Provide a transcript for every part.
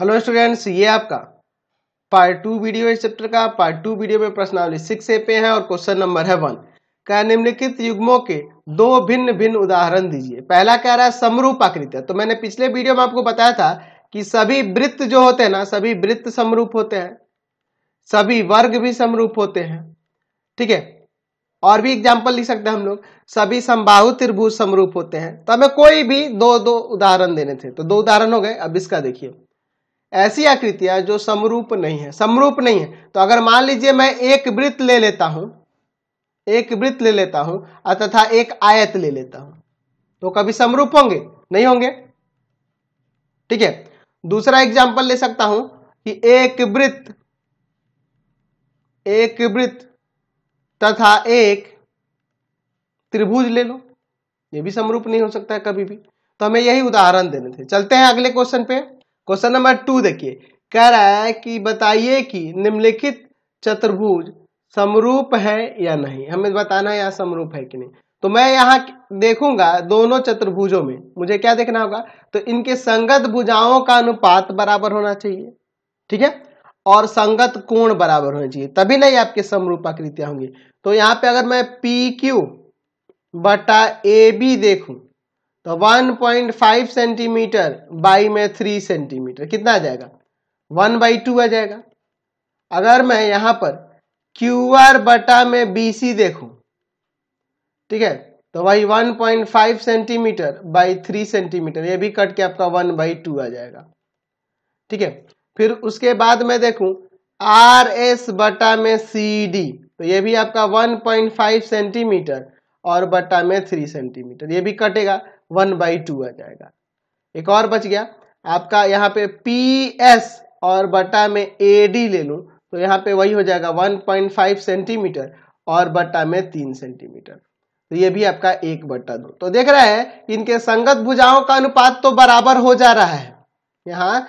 hello students ये आपका part two video इस चैप्टर का पार्ट टू वीडियो में प्रश्नावली सिक्स ए पे है और क्वेश्चन नंबर है वन का निम्नलिखित युग्मों के दो भिन्न भिन्न उदाहरण दीजिए पहला कह रहा है समरूप आकृति तो मैंने पिछले वीडियो में आपको बताया था कि सभी वृत्त जो होते हैं ना सभी वृत्त समरूप होते हैं सभी वर्ग भी समरूप होते हैं ठीक है और भी एग्जाम्पल लिख सकते हैं हम लोग सभी संबाहु त्रिभुज समरूप होते हैं तो हमें कोई भी दो दो उदाहरण देने थे तो दो उदाहरण हो गए अब इसका देखिए ऐसी आकृतियां जो समरूप नहीं है समरूप नहीं है तो अगर मान लीजिए मैं एक वृत्त ले लेता हूं एक वृत्त ले लेता हूं तथा एक आयत ले लेता हूं तो कभी समरूप होंगे नहीं होंगे ठीक है दूसरा एग्जाम्पल ले सकता हूं कि एक वृत्त एक वृत्त तथा एक त्रिभुज ले लो ये भी समरूप नहीं हो सकता है कभी भी तो हमें यही उदाहरण देने थे चलते हैं अगले क्वेश्चन पे क्वेश्चन नंबर टू देखिए कह रहा है कि बताइए कि निम्नलिखित चतुर्भुज समरूप है या नहीं हमें बताना है यहाँ समरूप है कि नहीं तो मैं यहाँ देखूंगा दोनों चतुर्भुजों में मुझे क्या देखना होगा तो इनके संगत भुजाओं का अनुपात बराबर होना चाहिए ठीक है और संगत कोण बराबर होना चाहिए तभी नहीं आपके समरूप आकृतियां होंगी तो यहाँ पे अगर मैं पी क्यू बटा ए बी देखूं तो 1.5 सेंटीमीटर बाई में 3 सेंटीमीटर कितना आ जाएगा 1 बाई टू आ जाएगा अगर मैं यहां पर क्यू आर बटा में बी सी देखूं ठीक है तो वही 1.5 सेंटीमीटर बाई 3 सेंटीमीटर ये भी कट के आपका 1 बाई टू आ जाएगा ठीक है फिर उसके बाद मैं देखूं आर एस बटा में सी डी तो ये भी आपका 1.5 सेंटीमीटर और बटा में 3 सेंटीमीटर ये भी कटेगा वन बाई टू आ जाएगा एक और बच गया आपका यहाँ पे पी एस और बटा में ए डी ले लू तो यहाँ पे वही हो जाएगा 1.5 सेंटीमीटर और बटा में तीन सेंटीमीटर तो ये भी आपका एक बट्टा दो तो देख रहा है इनके संगत भुजाओं का अनुपात तो बराबर हो जा रहा है यहाँ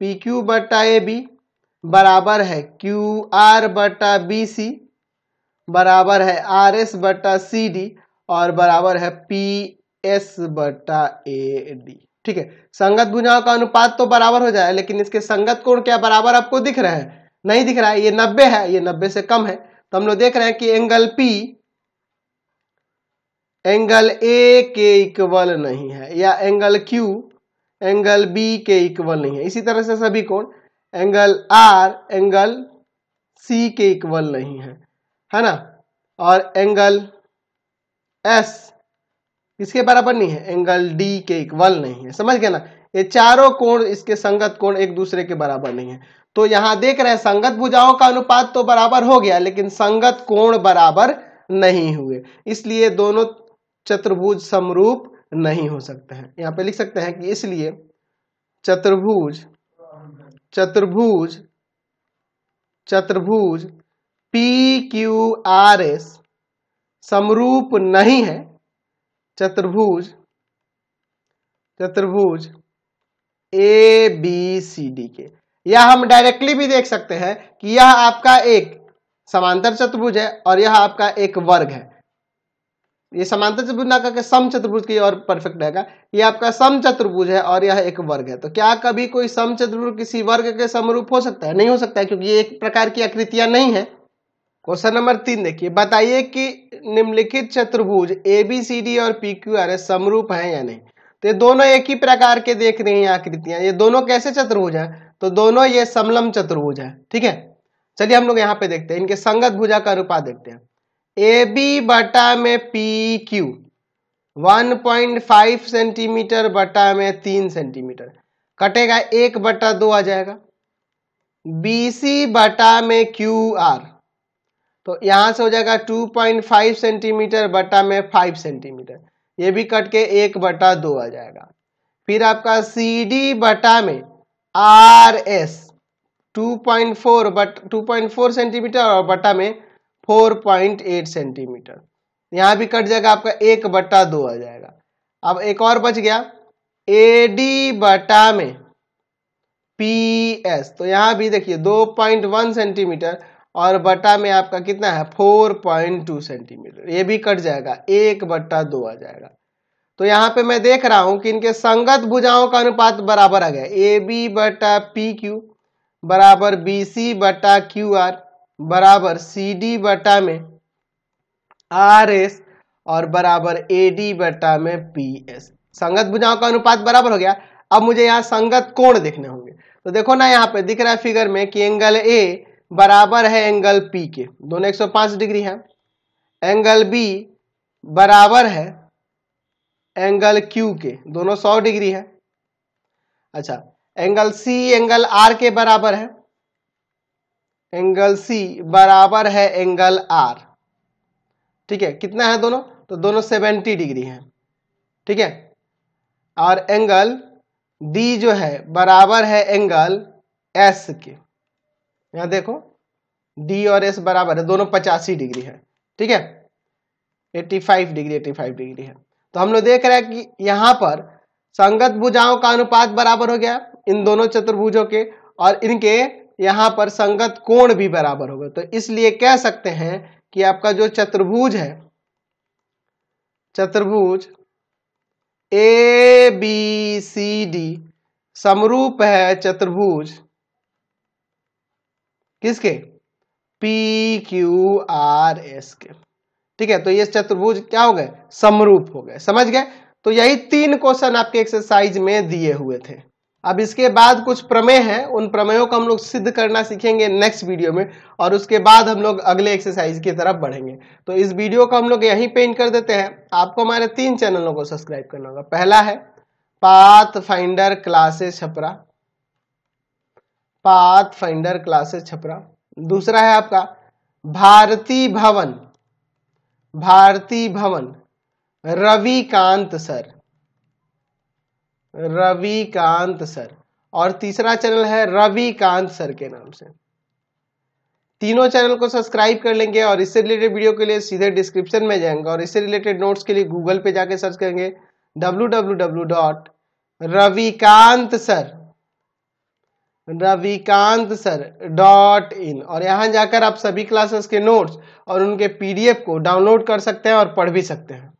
पी क्यू बट्टा ए बी बराबर है क्यू आर बट्टा बी सी बराबर है आर एस बट्टा सी डी और बराबर है पी एस बटा ए डी ठीक है संगत भुजाओं का अनुपात तो बराबर हो जाए लेकिन इसके संगत कोण क्या बराबर आपको दिख रहा है नहीं दिख रहा है ये नब्बे है ये नब्बे से कम है तो हम लोग देख रहे हैं कि एंगल पी एंगल ए के इक्वल नहीं है या एंगल क्यू एंगल बी के इक्वल नहीं है इसी तरह से सभी कोण एंगल आर एंगल सी के इक्वल नहीं है है ना और एंगल एस इसके बराबर नहीं है एंगल डी के इक्वल नहीं है समझ गए ना ये चारों कोण इसके संगत कोण एक दूसरे के बराबर नहीं है तो यहां देख रहे हैं संगत भुजाओं का अनुपात तो बराबर हो गया लेकिन संगत कोण बराबर नहीं हुए इसलिए दोनों चतुर्भुज समरूप नहीं हो सकते हैं यहां पे लिख सकते हैं कि इसलिए चतुर्भुज चतुर्भुज चतुर्भुज पी क्यू आर एस समरूप नहीं है चतुर्भुज चतुर्भुज ए बी सी डी के यह हम डायरेक्टली भी देख सकते हैं कि यह आपका एक समांतर चतुर्भुज है और यह आपका एक वर्ग है यह समांतर चतुर्भुज ना करके सम चतुर्भुज की और परफेक्ट रहेगा यह आपका सम चतुर्भुज है और यह एक वर्ग है तो क्या कभी कोई सम चतुर्भुज किसी वर्ग के समरूप हो सकता है नहीं हो सकता है क्योंकि ये एक प्रकार की आकृतियां नहीं है क्वेश्चन नंबर तीन देखिए बताइए कि निम्नलिखित चतुर्भुज ए बी सी डी और पी क्यू आर समरूप है या नहीं तो ये दोनों एक ही प्रकार के देख रहे हैं आकृतियां ये दोनों कैसे चतुर्भुज हैं तो दोनों ये समलम चतुर्भुज है ठीक है चलिए हम लोग यहाँ पे देखते हैं इनके संगत भुजा का रूपा देखते हैं ए बी बटा में P Q one point five centimetre बटा में तीन सेंटीमीटर कटेगा एक बटा दो आ जाएगा बी सी बटा में क्यू आर तो यहाँ से हो जाएगा 2.5 सेंटीमीटर बटा में 5 सेंटीमीटर ये भी कट के एक बटा दो आ जाएगा फिर आपका सी डी बटा में R S two point four बट टू पॉइंट फोर सेंटीमीटर और बटा में फोर पॉइंट एट सेंटीमीटर यहाँ भी कट जाएगा आपका एक बटा दो आ जाएगा अब एक और बच गया ए डी बटा में पी एस तो यहाँ भी देखिए दो पॉइंट वन सेंटीमीटर और बटा में आपका कितना है फोर पॉइंट टू सेंटीमीटर ये भी कट जाएगा एक बट्टा दो आ जाएगा तो यहाँ पे मैं देख रहा हूं कि इनके संगत भुजाओं का अनुपात बराबर आ गया ए बी बटा पी क्यू बराबर बी सी बटा क्यू आर बराबर सी डी बटा में आर एस और बराबर ए डी बटा में पी एस संगत भुजाओं का अनुपात बराबर हो गया अब मुझे यहाँ संगत कोण देखने होंगे तो देखो ना यहाँ पे दिख रहा है फिगर में कि एंगल ए बराबर है एंगल पी के दोनों 105 डिग्री है एंगल बी बराबर है एंगल क्यू के दोनों 100 डिग्री है अच्छा एंगल सी एंगल आर के बराबर है एंगल सी बराबर है एंगल आर ठीक है कितना है दोनों तो दोनों 70 डिग्री है ठीक है और एंगल डी जो है बराबर है एंगल एस के यहां देखो डी और एस बराबर है दोनों पचासी डिग्री है ठीक है 85 डिग्री 85 डिग्री है तो हम लोग देख रहे हैं कि यहां पर संगत भुजाओं का अनुपात बराबर हो गया इन दोनों चतुर्भुजों के और इनके यहां पर संगत कोण भी बराबर हो गए तो इसलिए कह सकते हैं कि आपका जो चतुर्भुज है चतुर्भुज ए बी सी डी समरूप है चतुर्भुज किसके पी क्यू आर एस के ठीक है तो ये चतुर्भुज क्या हो गए समरूप हो गए समझ गए तो यही तीन क्वेश्चन आपके एक्सरसाइज में दिए हुए थे अब इसके बाद कुछ प्रमेय हैं उन प्रमेयों को हम लोग सिद्ध करना सीखेंगे नेक्स्ट वीडियो में और उसके बाद हम लोग अगले एक्सरसाइज की तरफ बढ़ेंगे तो इस वीडियो को हम लोग यहीं पेंट कर देते हैं आपको हमारे तीन चैनलों को सब्सक्राइब करना होगा पहला है Path Finder Classes Chhapra Path Finder Classes Chhapra दूसरा है आपका भारती भवन भारती भवन रविकांत सर रविकांत सर और तीसरा चैनल है रविकांत सर के नाम से तीनों चैनल को सब्सक्राइब कर लेंगे और इससे रिलेटेड वीडियो के लिए सीधे डिस्क्रिप्शन में जाएंगे और इससे रिलेटेड नोट्स के लिए गूगल पे जाके सर्च करेंगे W W W dot Ravikant sir Ravikant sir dot in और यहाँ जाकर आप सभी क्लासेस के नोट्स और उनके पीडीएफ को डाउनलोड कर सकते हैं और पढ़ भी सकते हैं